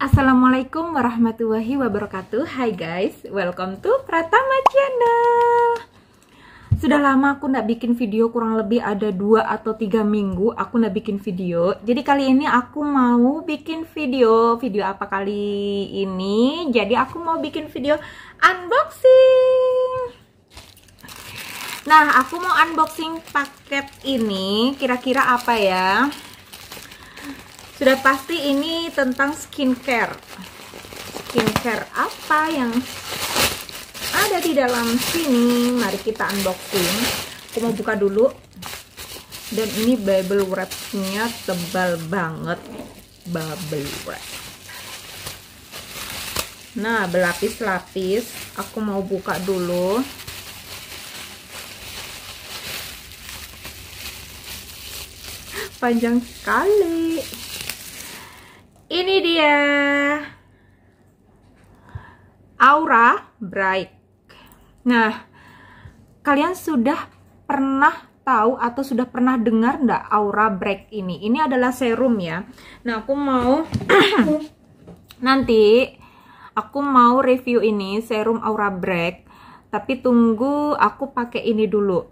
Assalamualaikum warahmatullahi wabarakatuh Hai guys, welcome to Pratama Channel Sudah lama aku gak bikin video kurang lebih ada 2 atau 3 minggu Aku gak bikin video Jadi kali ini aku mau bikin video Video apa kali ini? Jadi aku mau bikin video unboxing Nah, aku mau unboxing paket ini Kira-kira apa ya? Sudah pasti ini tentang skincare. Skincare apa yang ada di dalam sini? Mari kita unboxing. Aku mau buka dulu. Dan ini bubble wrapnya tebal banget. Bubble wrap. Nah, berlapis-lapis. Aku mau buka dulu. Panjang sekali. Ini dia Aura Bright. Nah, kalian sudah pernah tahu atau sudah pernah dengar ndak Aura Break ini? Ini adalah serum ya. Nah, aku mau nanti aku mau review ini serum Aura Break, tapi tunggu aku pakai ini dulu.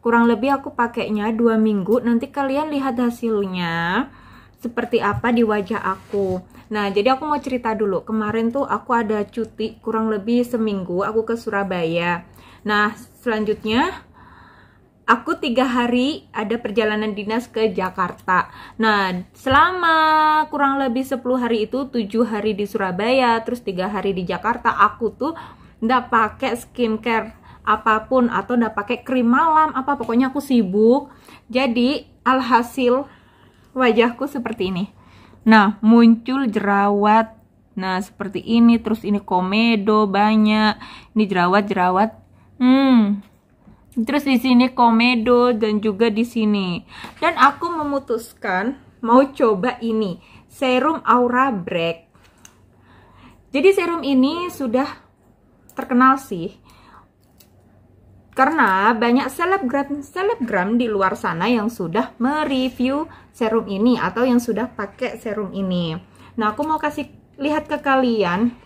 Kurang lebih aku pakainya dua minggu, nanti kalian lihat hasilnya seperti apa di wajah aku. Nah, jadi aku mau cerita dulu. Kemarin tuh aku ada cuti kurang lebih seminggu, aku ke Surabaya. Nah, selanjutnya aku tiga hari ada perjalanan dinas ke Jakarta. Nah, selama kurang lebih 10 hari itu, 7 hari di Surabaya, terus tiga hari di Jakarta, aku tuh ndak pakai skincare apapun atau ndak pakai krim malam apa pokoknya aku sibuk. Jadi alhasil wajahku seperti ini. Nah, muncul jerawat. Nah, seperti ini. Terus ini komedo banyak. Ini jerawat-jerawat. Hmm. Terus di sini komedo dan juga di sini. Dan aku memutuskan mau coba ini. Serum Aura Break. Jadi serum ini sudah terkenal sih karena banyak selebgram-selebgram di luar sana yang sudah mereview serum ini atau yang sudah pakai serum ini. Nah, aku mau kasih lihat ke kalian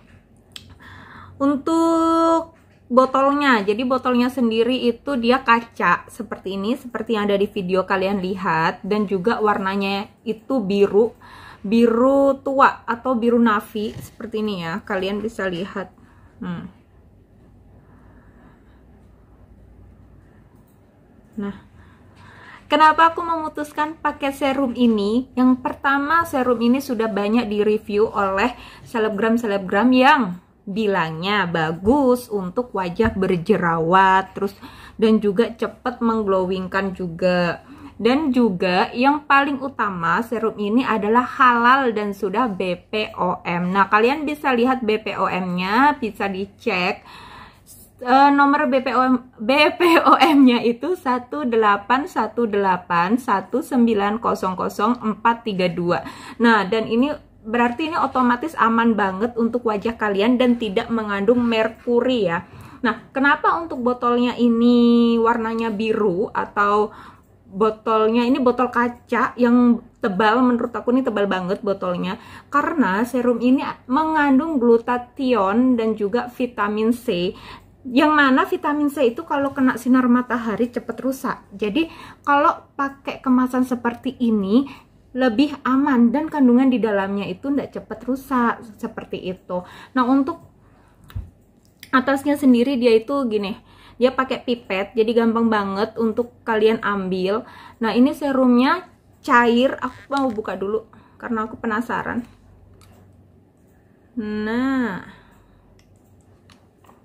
untuk botolnya. Jadi botolnya sendiri itu dia kaca seperti ini, seperti yang ada di video kalian lihat dan juga warnanya itu biru, biru tua atau biru navy seperti ini ya. Kalian bisa lihat. Hmm. Nah, Kenapa aku memutuskan pakai serum ini? Yang pertama, serum ini sudah banyak direview oleh selebgram-selebgram yang bilangnya bagus untuk wajah berjerawat, terus dan juga cepat mengglowingkan juga. Dan juga yang paling utama serum ini adalah halal dan sudah BPOM. Nah, kalian bisa lihat BPOM-nya, bisa dicek uh, nomor BPOM BPOM-nya itu 18181900432. Nah, dan ini berarti ini otomatis aman banget untuk wajah kalian dan tidak mengandung merkuri ya. Nah, kenapa untuk botolnya ini warnanya biru atau botolnya ini botol kaca yang tebal menurut aku ini tebal banget botolnya karena serum ini mengandung glutathione dan juga vitamin C yang mana vitamin C itu kalau kena sinar matahari cepat rusak. Jadi kalau pakai kemasan seperti ini lebih aman dan kandungan di dalamnya itu tidak cepat rusak seperti itu. Nah untuk atasnya sendiri dia itu gini, dia pakai pipet jadi gampang banget untuk kalian ambil. Nah ini serumnya cair, aku mau buka dulu karena aku penasaran. Nah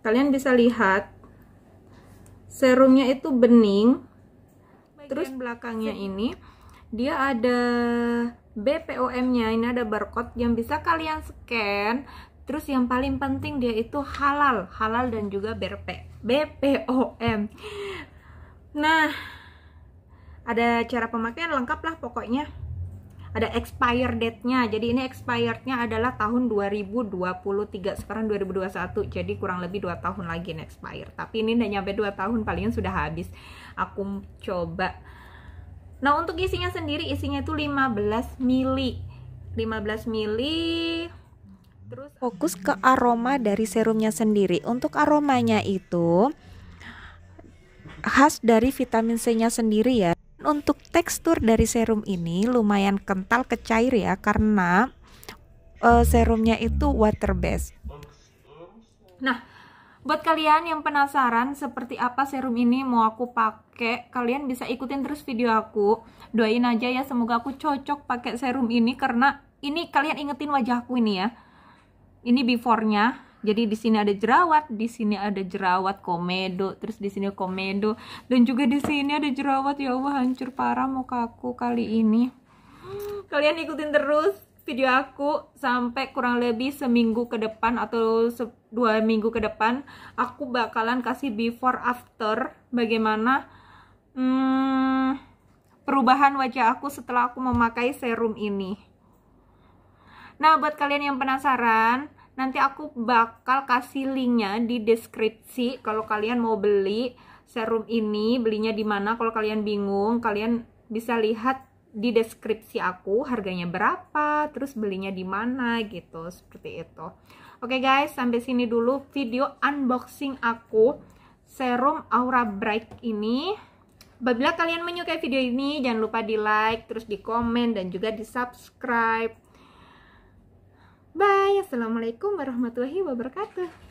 kalian bisa lihat serumnya itu bening Bagian terus belakangnya ini dia ada BPOM nya ini ada barcode yang bisa kalian scan terus yang paling penting dia itu halal halal dan juga BRP BPOM nah ada cara pemakaian lengkap lah pokoknya ada expire date-nya. Jadi ini expired-nya adalah tahun 2023 sekarang 2021. Jadi kurang lebih 2 tahun lagi ini expire. Tapi ini udah nyampe 2 tahun palingan sudah habis. Aku coba. Nah, untuk isinya sendiri isinya itu 15 mili. 15 mili terus fokus ke aroma dari serumnya sendiri. Untuk aromanya itu khas dari vitamin C-nya sendiri ya untuk tekstur dari serum ini lumayan kental ke cair ya karena uh, serumnya itu water based. Nah, buat kalian yang penasaran seperti apa serum ini mau aku pakai, kalian bisa ikutin terus video aku. Doain aja ya semoga aku cocok pakai serum ini karena ini kalian ingetin wajahku ini ya. Ini before-nya, jadi di sini ada jerawat, di sini ada jerawat komedo, terus di sini komedo dan juga di sini ada jerawat ya Allah hancur parah muka aku kali ini. Kalian ikutin terus video aku sampai kurang lebih seminggu ke depan atau dua minggu ke depan aku bakalan kasih before after bagaimana hmm, perubahan wajah aku setelah aku memakai serum ini. Nah, buat kalian yang penasaran, Nanti aku bakal kasih linknya di deskripsi kalau kalian mau beli serum ini, belinya di mana. Kalau kalian bingung, kalian bisa lihat di deskripsi aku harganya berapa, terus belinya di mana gitu, seperti itu. Oke okay guys, sampai sini dulu video unboxing aku serum Aura Bright ini. Apabila kalian menyukai video ini, jangan lupa di like, terus di komen, dan juga di subscribe. Bye. Assalamualaikum warahmatullahi wabarakatuh.